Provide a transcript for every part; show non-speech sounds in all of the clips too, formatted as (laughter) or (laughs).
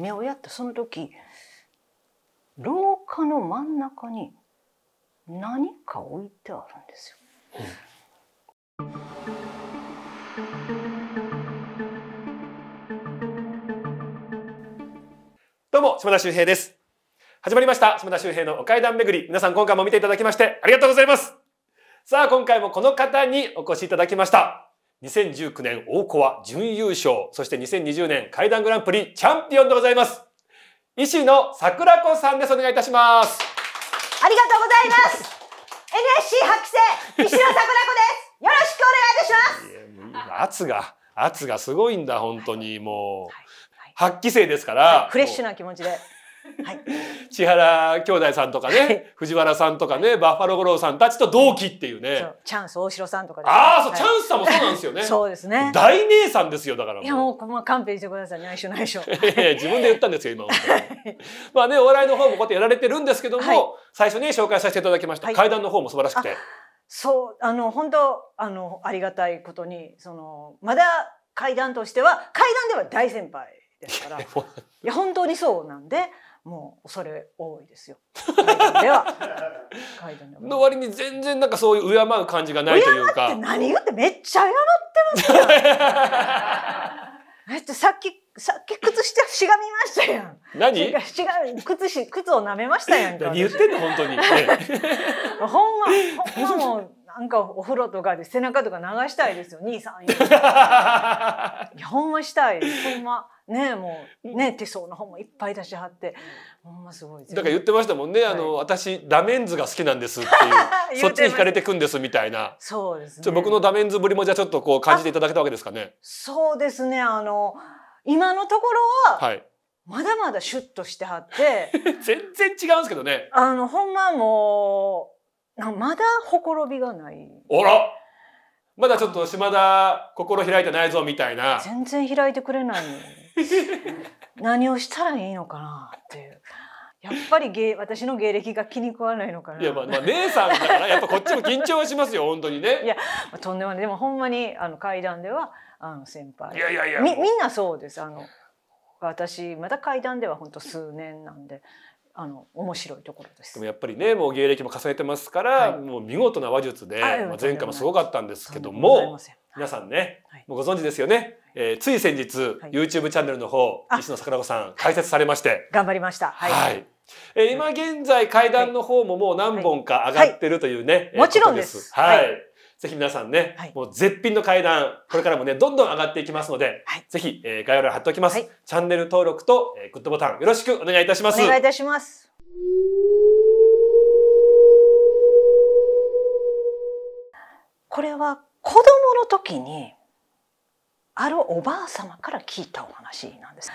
目をやったその時廊下の真ん中に何か置いてあるんですよ。どうも島田秀平です。始まりました島田秀平のお階段巡り。皆さん今回も見ていただきましてありがとうございます。さあ今回もこの方にお越しいただきました。2019年大コア準優勝、そして2020年階段グランプリチャンピオンでございます。医師の桜子さんです。お願いいたします。ありがとうございます。NSC 博士、医師の桜子です。よろしくお願いいたします。圧が、圧がすごいんだ、本当にもう。はいはい、発揮生ですから、はい、フレッシュな気持ちで。はい、千原兄弟さんとかね、藤原さんとかね、バッファロー五郎さんたちと同期っていうね。チャンス大城さんとか、ね、ああ、そう、はい、チャンスさんもそうなんですよね。(laughs) そうですね。大姉さんですよ、だから。いや、もう、まあ、勘弁してください、内緒内緒。自分で言ったんですよ、今。まあね、お笑いの方もこうやってやられてるんですけども、はい、最初ね、紹介させていただきました。階段の方も素晴らしくて。そう、あの、本当、あの、ありがたいことに、その、まだ階段としては、階段では大先輩ですから。(laughs) いや、本当にそうなんで。もう恐れ多いですよ。では (laughs) の割に全然なんかそういう敬う感じがないというか。って何言ってめっちゃ謝ってますよ。(laughs) だってさっきさっき靴下しがみましたやん。何？違う靴し靴を舐めましたやん。何言ってんの本当に。(laughs) ほんまほんまもう。なんかお風呂とかで背中とか流したいですよ兄さん (laughs) いやほんましたいほんまねもうね手相の本もいっぱい出しはってほんますごいだから言ってましたもんね、はい、あの私ダメンズが好きなんですっていう (laughs) そっちに惹かれてくんですみたいなそうですね僕のダメンズぶりもじゃあちょっとこう感じていただけたわけですかねそうですねあの今のところは、はいまだまだシュッとしてはって (laughs) 全然違うんですけどねあのほんまもうまだほころびがない。らまだちょっと島田心開いてないぞみたいな。全然開いてくれない。(laughs) 何をしたらいいのかなっていう。やっぱり芸私の芸歴が気に食わないのかな。いやまあ、まあ、姉さんだからやっぱこっちも緊張はしますよ本当にね。いや、まあ、とんでもないでもほんまにあの階段ではあの先輩。いやいやいやみみんなそうですあの私また階段では本当数年なんであの面白いところです。でもやっぱりねもう芸歴も重ねてますから、はい、もう見事な話術で、まあ、前回もすごかったんですけども皆さんね、はい、もうご存知ですよね、えー、つい先日、はい、YouTube チャンネルの方石野桜子さん解説されまして頑張りました。はいえー、今現在階段の方ももう何本か上がってるというね、はいえー、もちろんです。はいぜひ皆さんね、はい、もう絶品の階段、これからもね、どんどん上がっていきますので、はい、ぜひ、えー、概要欄貼っておきます、はい、チャンネル登録と、えー、グッドボタンよろしくお願いいたします。お願いいたします。これは子供の時に、あるおばあ様から聞いたお話なんです。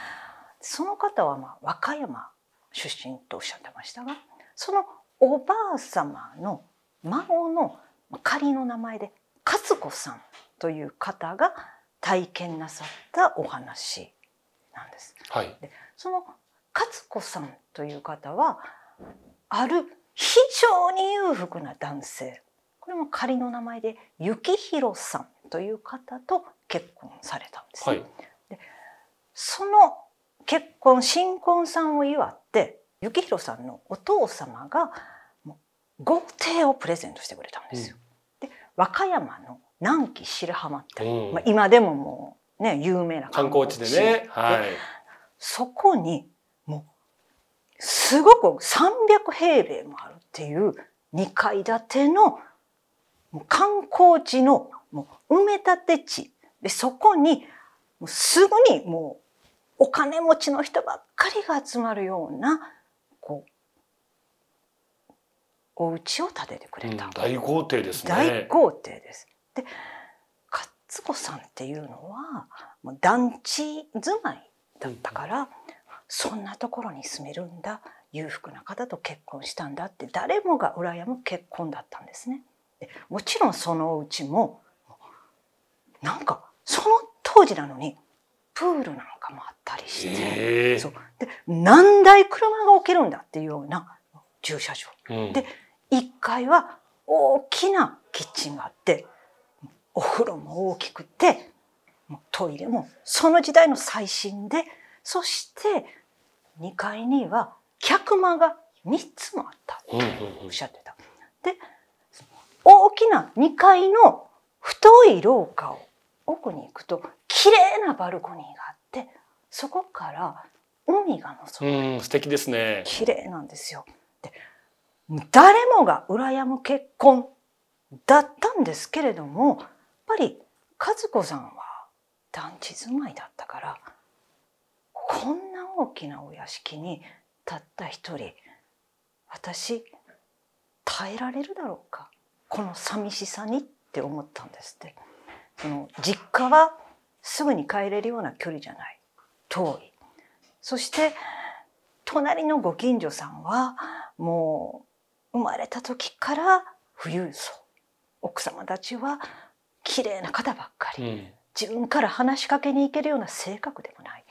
その方はまあ和歌山出身とおっしゃってましたが、そのおばあ様の孫の仮の名前で勝子さんという方が体験なさったお話なんです。はい、でその勝子さんという方はある非常に裕福な男性これも仮の名前で幸宏さんという方と結婚されたんです、はい、でその結婚新婚さんを祝って幸宏さんのお父様が豪邸をプレゼントしてくれたんですよ。うん、で和歌山の南紀白浜って、うん、まあ、今でももうね有名な観光地でね、はい、そこにもうすごく300平米もあるっていう2階建ての観光地のもう埋め立て地でそこにすぐにもうお金持ちの人ばっかりが集まるようなお家を建ててくれた、うん、大豪邸ですね大豪邸ですで勝子さんっていうのはもう団地住まいだったから、うん、そんなところに住めるんだ裕福な方と結婚したんだって誰もが羨む結婚だったんですねでもちろんそのうちもなんかその当時なのにプールなんかもあったりして、えそうで何台車が置けるんだっていうような駐車場、うん、で1階は大きなキッチンがあって、お風呂も大きくて、トイレもその時代の最新で、そして2階には客間が3つもあったっておっしゃってた。で、大きな2階の太い廊下を奥に行くと綺麗なバルコニーがあってそこから海が望む、うん、素敵ですね綺麗なんですよ誰もが羨む結婚だったんですけれどもやっぱり和子さんは団地住まいだったからこんな大きなお屋敷にたった一人私耐えられるだろうかこの寂しさにって思ったんですってその実家はすぐに帰れるような距離じゃない遠いそして隣のご近所さんはもう生まれた時から富裕層奥様たちは綺麗な方ばっかり、うん、自分から話しかけに行けるような性格でもない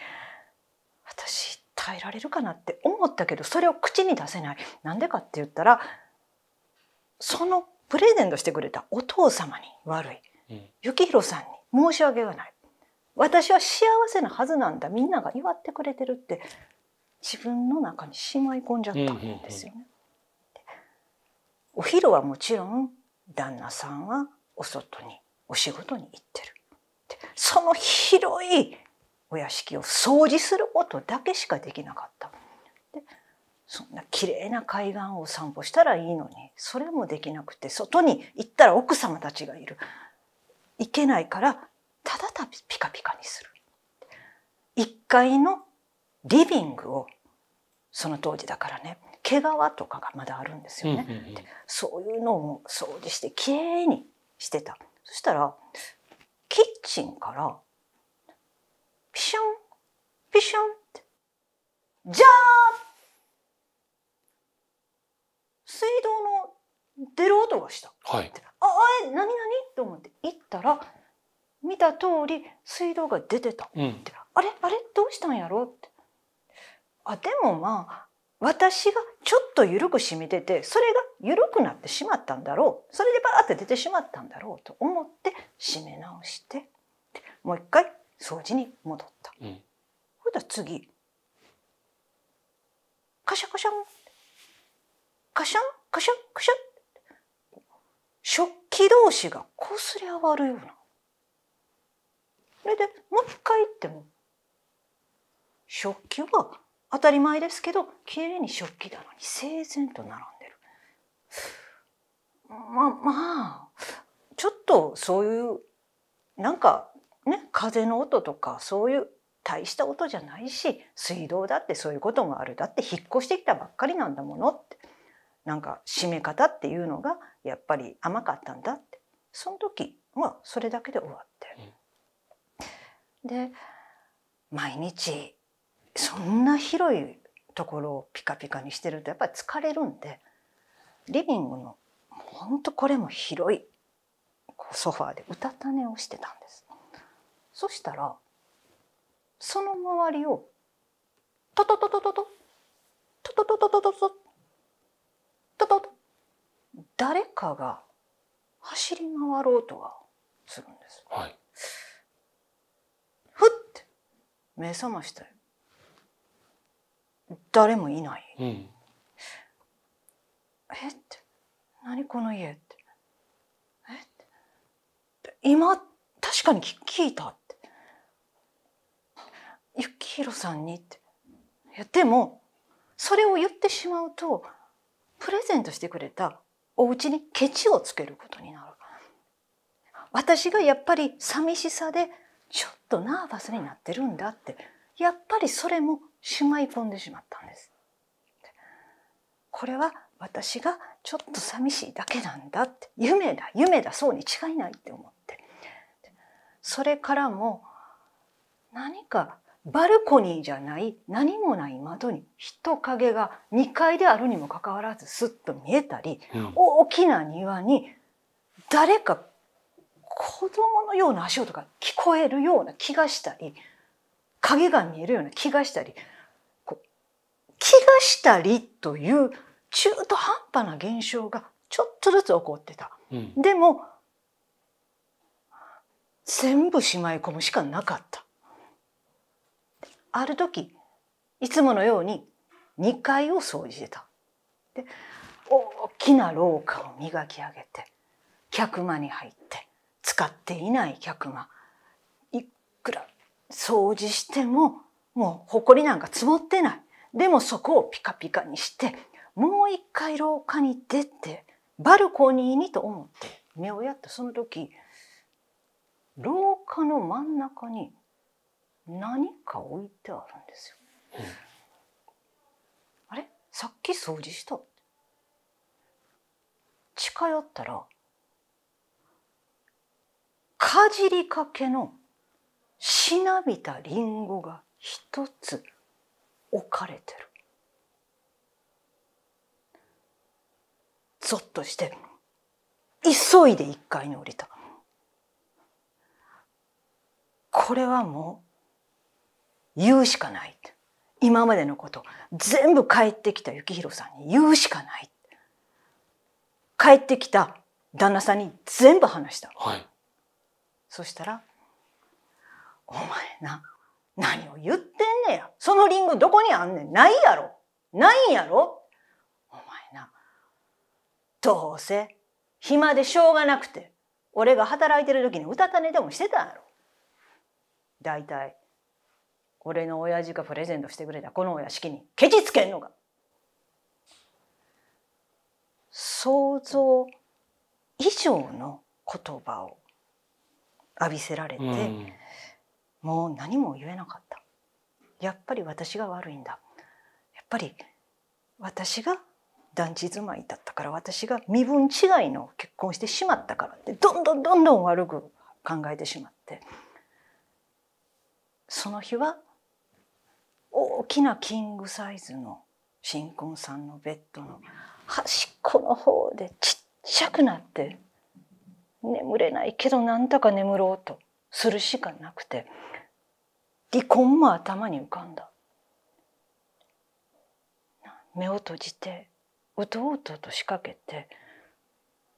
私耐えられるかなって思ったけどそれを口に出せないなんでかって言ったらそのプレゼントしてくれたお父様に悪い、うん、幸宏さんに申し訳がない私は幸せなはずなんだみんなが祝ってくれてるって自分の中にしまい込んじゃったんですよね。うんうんうんお昼はもちろん旦那さんはお外にお仕事に行ってるその広いお屋敷を掃除することだけしかできなかったでそんな綺麗な海岸を散歩したらいいのにそれもできなくて外に行ったら奥様たちがいる行けないからただたピカピカにする1階のリビングをその当時だからね毛皮とかがまだあるんですよね。うんうんうん、そういうのを掃除してきれいにしてた。そしたらキッチンからピシャンピシャンってじゃー水道の出る音がした。はい、ああえ何何と思って行ったら見た通り水道が出てた。うん、あれあれどうしたんやろうって。あでもまあ私がちょっと緩く染みててそれが緩くなってしまったんだろうそれでバーって出てしまったんだろうと思って締め直してもう一回掃除に戻った。うん、ほら次カシャカシャンカシャンカシャンカシャン食器同士がこすれ上がるような。それでもう一回言っても食器は当たり前ですけど綺麗に食器棚に整然と並んでるままあちょっとそういうなんかね風の音とかそういう大した音じゃないし水道だってそういうこともあるだって引っ越してきたばっかりなんだものってなんか締め方っていうのがやっぱり甘かったんだってその時まあそれだけで終わって、で毎日そんな広いところをピカピカにしてるとやっぱり疲れるんでリビングのほんとこれも広いソファーでうたた寝をしてたんです。そしたらその周りをトトトトトトトトトトトトトトトト誰かが走り回ろうとはするんです。はい、ふって目覚ましたよ。誰もいない、うん、えって何この家ってえって今確かに聞いたって幸宏さんにっていやでもそれを言ってしまうとプレゼントしてくれたお家にケチをつけることになる私がやっぱり寂しさでちょっとナーバスになってるんだってやっぱりそれもしまい込んでしまったんです。これは私がちょっと寂しいだけなんだって夢だ夢だそうに違いないって思ってそれからも何かバルコニーじゃない何もない窓に人影が2階であるにもかかわらずすっと見えたり、うん、大きな庭に誰か子供のような足音が聞こえるような気がしたり影が見えるような気がしたり気がしたりという中途半端な現象がちょっとずつ起こってた。うん、でも全部しまい込むしかなかった。ある時いつものように2階を掃除してた。で大きな廊下を磨き上げて客間に入って使っていない客間いくら掃除してももう埃なんか積もってないでもそこをピカピカにしてもう一回廊下に出てバルコニーにと思って目をやったその時廊下の真ん中に何か置いてあるんですよ。あれさっき掃除した近寄ったらかじりかけのしなびたりんごが一つ置かれてるゾッとして急いで1階に降りたこれはもう言うしかない今までのこと全部帰ってきた幸宏さんに言うしかない帰ってきた旦那さんに全部話した、はい、そしたら「お前な何を言ってんねや。そのリングどこにあんねん。ないやろ。ないんやろ。お前な、どうせ暇でしょうがなくて、俺が働いてる時にうたた寝でもしてたやろ。大体、俺の親父がプレゼントしてくれたこのお屋敷にケチつけんのか。想像以上の言葉を浴びせられて、うんもう何も言えなかったやっぱり私が悪いんだやっぱり私が団地住まいだったから私が身分違いの結婚してしまったからってどんどんどんどん悪く考えてしまってその日は大きなキングサイズの新婚さんのベッドの端っこの方でちっちゃくなって眠れないけどなんとか眠ろうとするしかなくて離婚も頭に浮かんだ目を閉じてうとうとと仕掛けて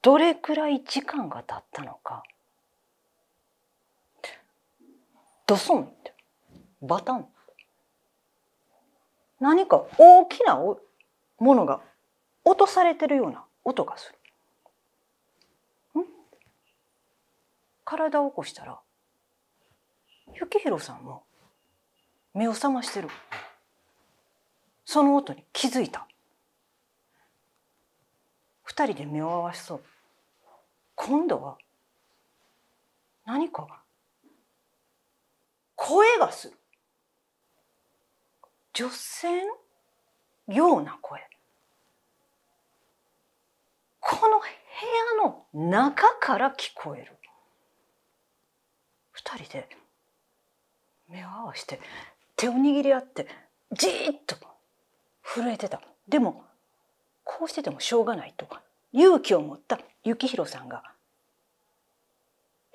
どれくらい時間が経ったのかドソンってバタン何か大きなものが落とされてるような音がする。体を起こしたら幸宏さんも目を覚ましてるその音に気づいた2人で目を合わしそう今度は何か声がする女性のような声この部屋の中から聞こえる2人で目を合わせて手を握り合ってじーっと震えてたでもこうしててもしょうがないと勇気を持った幸宏さんが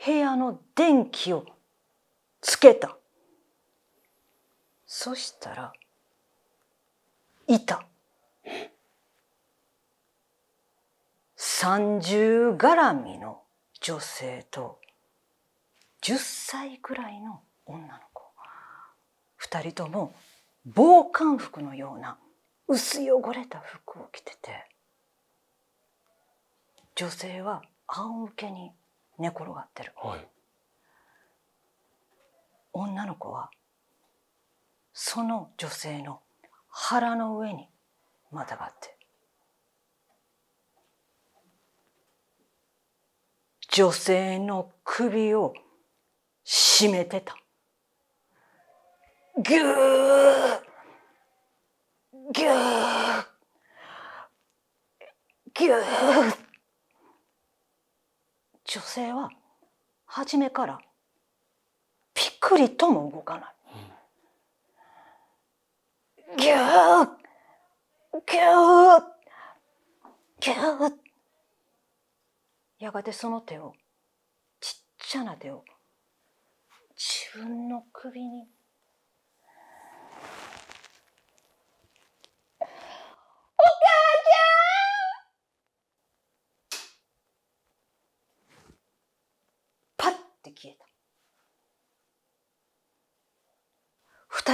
部屋の電気をつけたそしたらいた三十絡みの女性と10歳ぐらいの女の子人とも防寒服のような薄汚れた服を着てて女性は仰向けに寝転がってる、はい、女の子はその女性の腹の上にまたがって女性の首を絞めてたぎゅーぎゅーぎゅー女性は初めからピっくりとも動かない。ぎゅーぎゅーぎゅーやがてその手をちっちゃな手を自分の首に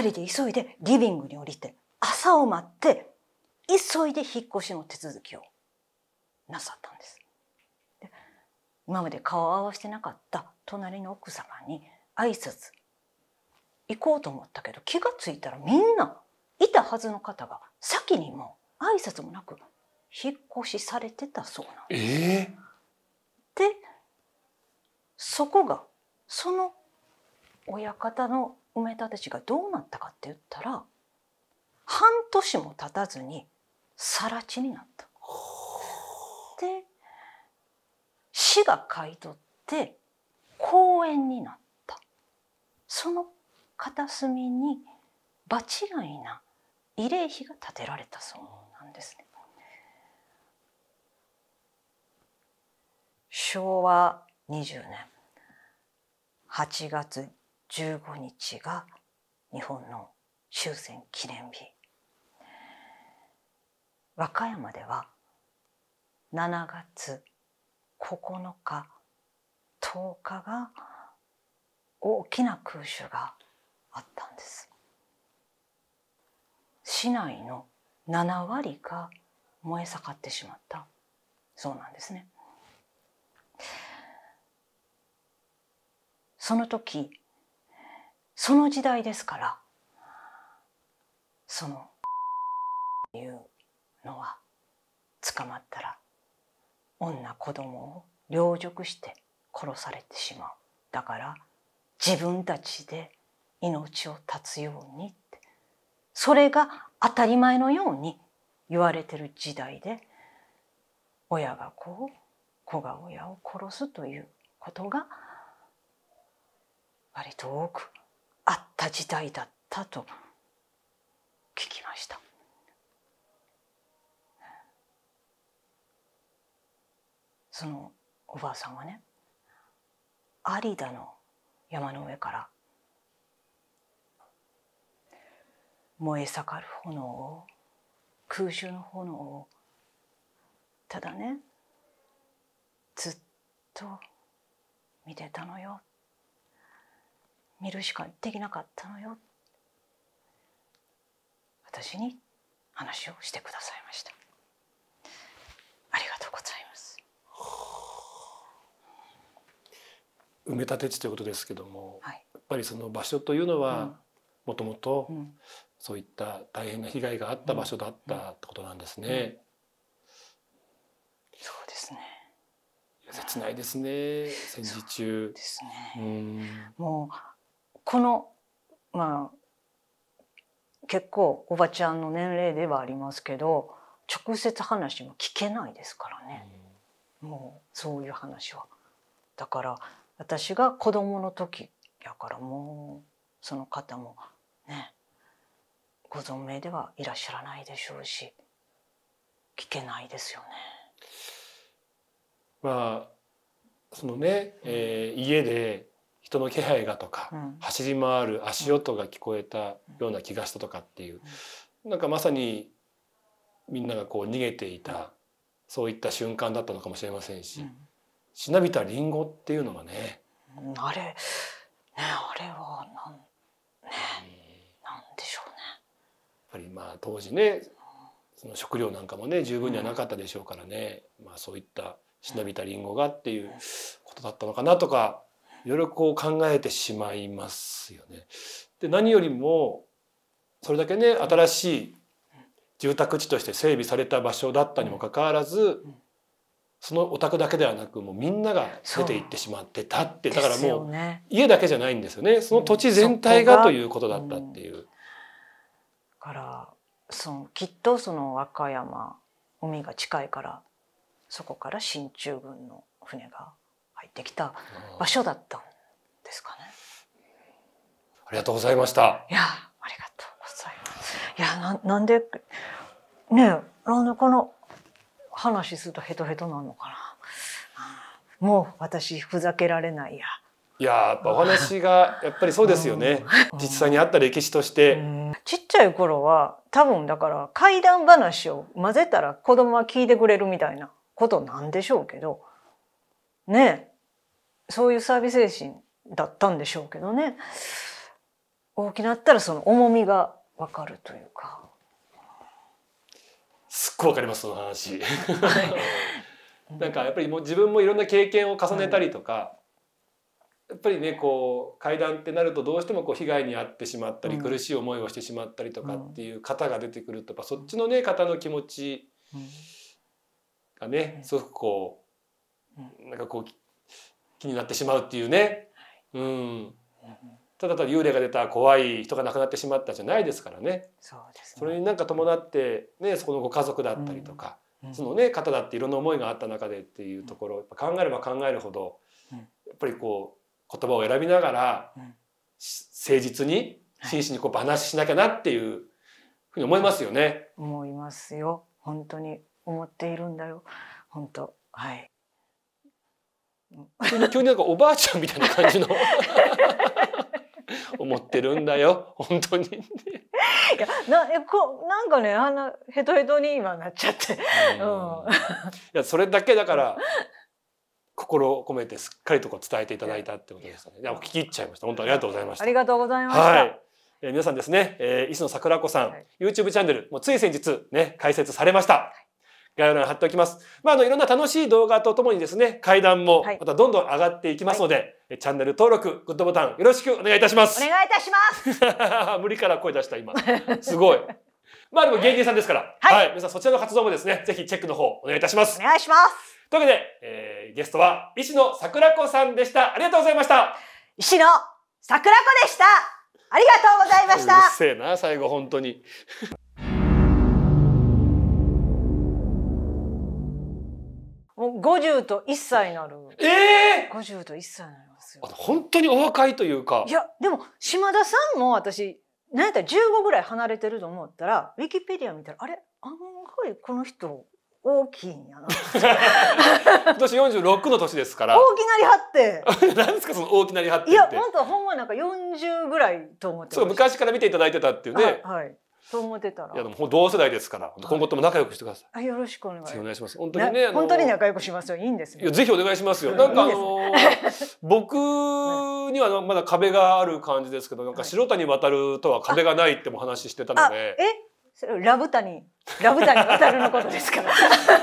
人で急いでリビングに降りて朝を待って急いで引っ越しの手続きをなさったんです。で今まで顔を合わせてなかった隣の奥様に挨拶行こうと思ったけど気が付いたらみんないたはずの方が先にも挨拶もなく引っ越しされてたそうなんです。えー、でそこがその親方の梅立氏がどうなったかって言ったら半年も経たずに更地になった。で市が買い取って公園になったその片隅に場違いな慰霊碑が建てられたそうなんですね。昭和20年8月15日が日本の終戦記念日和歌山では7月9日10日が大きな空襲があったんです市内の7割が燃え盛ってしまったそうなんですねその時その時代ですからそのいうのは捕まったら女子供を凌辱して殺されてしまうだから自分たちで命を絶つようにってそれが当たり前のように言われてる時代で親が子を子が親を殺すということが割と多くった時代だったと聞きました。そのおばあさんはね有田の山の上から燃え盛る炎を空襲の炎をただねずっと見てたのよ見るしかできなかったのよ私に話をしてくださいましたありがとうございます埋め立て地ということですけども、はい、やっぱりその場所というのはもともとそういった大変な被害があった場所だったってことなんですね。うんうんそうですね切ないですね戦時中。ですね、うん、もうこのまあ結構おばちゃんの年齢ではありますけど直接話も聞けないですからね、もうそういう話は。だから私が子供の時やからもうその方もねご存命ではいらっしゃらないでしょうし聞けないですよね。まあそのね、えー、家で人の気配がとか、うん、走り回る足音が聞こえたような気がしたとかっていう、うん、なんかまさにみんながこう逃げていた、そういった瞬間だったのかもしれませんし、うん、しなびたリンゴっていうのはね、うん、あれねあれはなんね、うん、なんでしょうね。やっぱりまあ当時ねその食料なんかもね十分にはなかったでしょうからね、まあそういったしなびたリンゴがっていうことだったのかなとかいろいろこう考えてしまいますよね。で何よりもそれだけね新しい住宅地として整備された場所だったにもかかわらず、そのお宅だけではなくもうみんなが出て行ってしまってたってだからもう家だけじゃないんですよねその土地全体がということだったっていう。うん、からそのきっとその和歌山海が近いからそこから進駐軍の船が入ってきた場所だったんですかね。ありがとうございました。いや、ありがとうございます。いや、ななんで、ねなんでこの話するとヘトヘトなのかな。もう私、ふざけられないや。いや、やっぱお話が、やっぱりそうですよね。実際にあった歴史として。ちっちゃい頃は、多分だから、怪談話を混ぜたら子供は聞いてくれるみたいなことなんでしょうけど、ねそういうサービス精神だったんでしょうけどね大きなったらその重みが分かるというか。すっごいわかりますその話。(laughs) なんかやっぱりもう自分もいろんな経験を重ねたりとか、はい、やっぱりねこう階段ってなるとどうしてもこう被害に遭ってしまったり、苦しい思いをしてしまったりとかっていう方が出てくるとか、うん、そっちのね方の気持ちがね、うん、すごくこうなんかこう気になってしまうっていうね、うん、ただただ幽霊が出た怖い人が亡くなってしまったじゃないですからねそうです、ね、それになんか伴って、ね、そこのご家族だったりとか、うん、その、ね、方だっていろんな思いがあった中でっていうところ考えれば考えるほど、うん、やっぱりこう言葉を選びながら、うん、誠実に真摯にこう話ししなきゃなっていうふうに思いますよね。思いますよ本当に思っているんだよ本当はい。急に急になんかおばあちゃんみたいな感じの (laughs) 思ってるんだよ本当にいやなこなんかねあんなヘトヘトに今なっちゃって、うん、いやそれだけだから心を込めてすっかりとこう伝えていただいたってことですねいやお聞き入っちゃいました本当ありがとうございましたありがとうございました、はいえー、皆さんですね、えー、磯野桜子さん、はい、YouTube チャンネルもうつい先日ね開設されました、はい概要欄に貼っておきます。まあ、あの、いろんな楽しい動画とともにですね、階段もまたどんどん上がっていきますので、はい、チャンネル登録、グッドボタンよろしくお願いいたします。お願いいたします。(laughs) 無理から声出した今。すごい。まあでも芸人さんですから、はい、はい、皆さんそちらの活動もですね、ぜひチェックの方お願いいたします。お願いします。というわけで、えー、ゲストは石野桜子さんでした。ありがとうございました。石野桜子でした。ありがとうございました。うるせえな、最後本当に。50と1歳になる。ええー、!50 と1歳になりますよ。本当にお若いというか。いや、でも、島田さんも私、なんやったら15ぐらい離れてると思ったら、ウィキペディア見たら、あれ案外この人、大きいんやな。(laughs) 私四十六の年ですから。大きなりはって。な (laughs) んですかその大きなりはっていや本当は本はなんか四十ぐらいと思ってそう昔から見ていただいてたっていうね。はい。そう思ってたらいやでも同世代ですから今後とも仲良くしてください、あよろしくお願いします本当にね本当に仲良くしますよいいんですいやぜひお願いしますよ、なんかあのー、(laughs) 僕にはまだ壁がある感じですけどなんか白谷渡とは壁がないっても話してたので、はい、えラブタニラブタニ渡るのことですか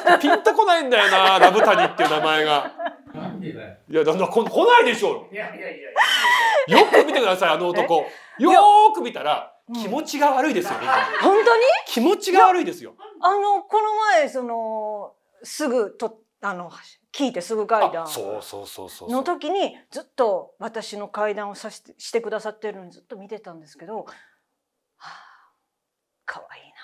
ら (laughs) ピンとこないんだよなラブタニっていう名前がいやだんだこ来ないでしょうよく見てくださいあの男よく見たら気持ちが悪いですよ、ね、うん、本当に気持ちが悪いですよあのこの前そのすぐとあの聞いてすぐ階段そうそうそうそうの時にずっと私の階段をさしてしてくださってるのにずっと見てたんですけど、はあ、可愛いいな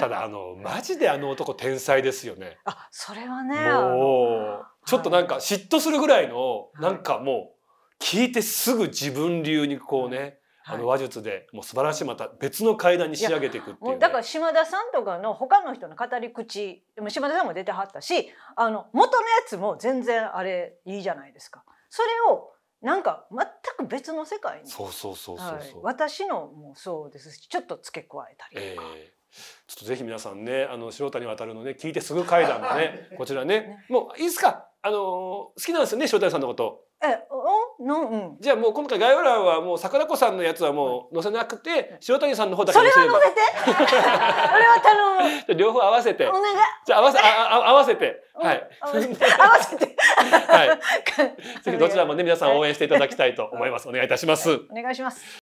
(laughs) ただあのマジであの男天才ですよね。あそれはねもうちょっとなんか嫉妬するぐらいの、はい、なんかもう聞いてすぐ自分流にこうね、あの話術でもう素晴らしいまた別の階段に仕上げていくっていう、ね、だから島田さんとかの他の人の語り口でも島田さんも出てはったしあの元のやつも全然あれいいじゃないですか。それをなんか全く別の世界にそうそうそうそう、私のもそうですしちょっと付け加えたりとか。えーちょっとぜひ皆さんね、あの白谷渡るのね、聞いてすぐ階段のね、(laughs) こちらね、ねもういいですか。あのー、好きなんですよね、白谷さんのこと。えおの、うん、じゃあもう今回概要欄はもう桜子さんのやつはもう載せなくて塩谷さんの方だけ載せればそれは載せて俺 (laughs) は頼む両方合わせてお願いじゃあ合わせあ合わせてはい合わせてはい (laughs) ぜひどちらもね皆さん応援していただきたいと思いますお願いいたしますお願いします